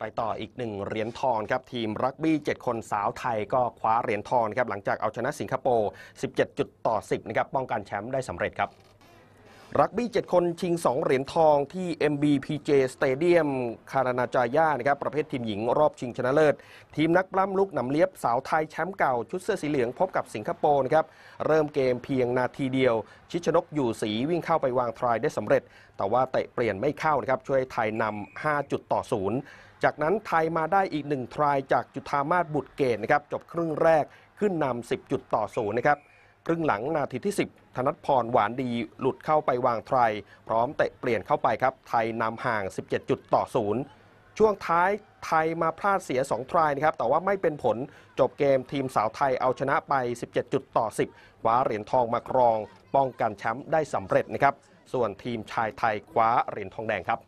ไปต่ออีกหนึ่งเหรียญทองครับ ทีมรักบี้ 7 คนสาวไทยก็คว้าเหรียญทองครับ หลังจากเอาชนะสิงคโปร์ 17 จุดต่อ 10 นะครับป้องกันแชมป์ได้สำเร็จครับรักบี้7คนชิง 2 เหรียญทองที่ MBPJ Stadium คารานาจาย่านะครับประเภททีมหญิง รอบชิงชนะเลิศ ทีมนักปล้ำลุกหนำเลียบสาวไทยแชมป์เก่าชุดเสื้อสีเหลือง พบกับสิงคโปร์นะครับเริ่มเกมเพียงนาทีเดียว ชิชนกอยู่สีวิ่งเข้าไปวางทรายได้สำเร็จ แต่ว่าเตะเปลี่ยนไม่เข้านะครับช่วยไทยนำ5จุดต่อศูนย์จากนั้นไทยมาได้อีกหนึ่งทรายจากจุธามาศบุตรเกตนะครับจบครึ่งแรกขึ้นนำ10จุดต่อศูนย์นะครับครึ่งหลังนาทีที่ 10 ธนัทพรหวานดีหลุดเข้าไปวางไทรพร้อมเตะเปลี่ยนเข้าไปครับ ไทยนำห่าง 17 จุดต่อศูนย์ช่วงท้ายไทยมาพลาดเสีย2ทรายนะครับแต่ว่าไม่เป็นผลจบเกมทีมสาวไทยเอาชนะไป 17 จุดต่อ 10 คว้าเหรียญทองมาครองป้องกันแชมป์ได้สำเร็จนะครับส่วนทีมชายไทยคว้าเหรียญทองแดงครับ